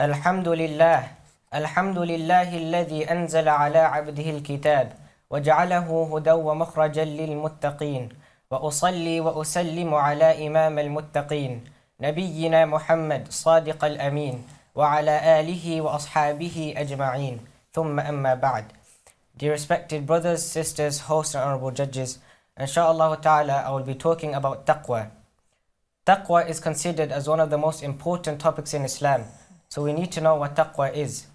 الحمد لله الحمد لله الذي أنزل على عبده الكتاب وجعله هدى ومخرجا للمتقين وأصلي وأسلم على إمام المتقين نبينا محمد صادق الأمين وعلى آله وأصحابه أجمعين ثم أما بعد Dear respected brothers, sisters, hosts, and honorable judges, inshallah ta'ala, I will be talking about taqwa. Taqwa is considered as one of the most important topics in Islam, so we need to know what taqwa is.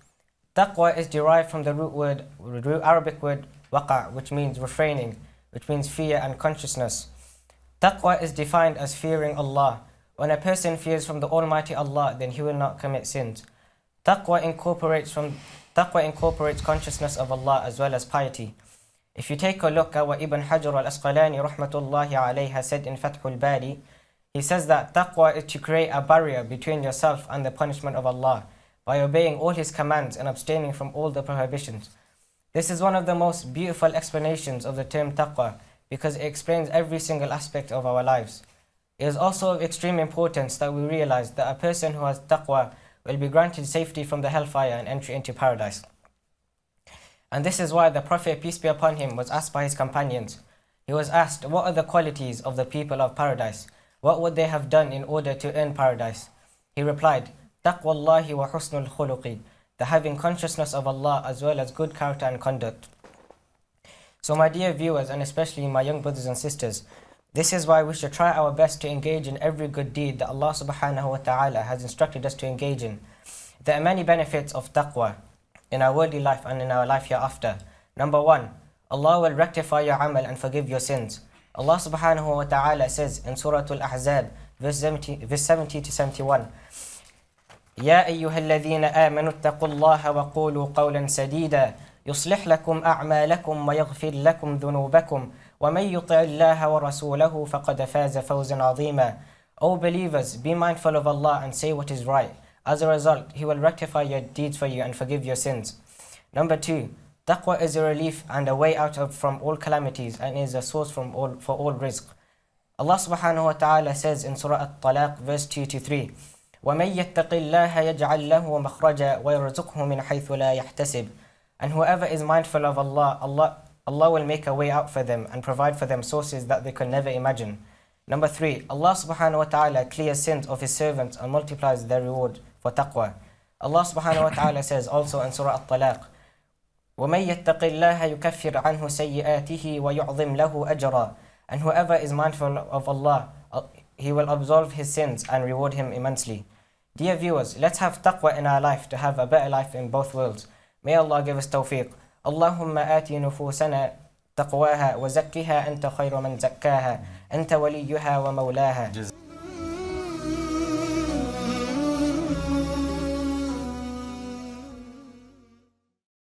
Taqwa is derived from the root word, root Arabic word waqa, which means refraining, which means fear and consciousness. Taqwa is defined as fearing Allah. When a person fears from the Almighty Allah, then he will not commit sins. Taqwa incorporates from Taqwa incorporates consciousness of Allah as well as piety. If you take a look at what Ibn Hajar al-Asqalani rahmatullahi alayhi said in Fathul Bari, he says that taqwa is to create a barrier between yourself and the punishment of Allah by obeying all His commands and abstaining from all the prohibitions. This is one of the most beautiful explanations of the term taqwa because it explains every single aspect of our lives. It is also of extreme importance that we realize that a person who has taqwa will be granted safety from the hellfire and entry into paradise. And this is why the Prophet, peace be upon him, was asked by his companions. He was asked, What are the qualities of the people of paradise? What would they have done in order to earn paradise? He replied, Taqwallahi wa husnul khuluqi, the having consciousness of Allah as well as good character and conduct. So, my dear viewers, and especially my young brothers and sisters, this is why we should try our best to engage in every good deed that Allah subhanahu wa ta'ala has instructed us to engage in. There are many benefits of taqwa in our worldly life and in our life hereafter. Number one, Allah will rectify your amal and forgive your sins. Allah subhanahu wa ta'ala says in Surah Al-Ahzab, verse 70, verse 70 to 71, ومن يطع الله ورسوله فقد فاز فوزا عظيما O believers, be mindful of Allah and say what is right. As a result, He will rectify your deeds for you and forgive your sins. Number two, taqwa is a relief and a way out of, from all calamities and is a source from all, for all risk. Allah subhanahu wa ta'ala says in Surah At-Talaq verse 2 to 3, وَمَن يَتَّقِ اللَّهَ يَجْعَلْ لَهُ مَخْرَجًا وَيَرْزُقْهُ مِنْ حَيْثُ لَا يَحْتَسِبُ And whoever is mindful of Allah, Allah Allah will make a way out for them and provide for them sources that they could never imagine. Number three, Allah subhanahu wa ta'ala clears sins of his servants and multiplies their reward for taqwa. Allah subhanahu wa ta'ala says also in Surah At-Talaq, وَمَن يَتَّقِ اللَّهَ يُكَفِّرْ عَنْهُ سَيِّئَاتِهِ وَيُعْظِمْ لَهُ أَجْرًا And whoever is mindful of Allah, he will absolve his sins and reward him immensely. Dear viewers, let's have taqwa in our life to have a better life in both worlds. May Allah give us tawfiq. اللهم آت نفوسنا تقواها وزكها أنت خير من زكاها أنت وليها ومولاها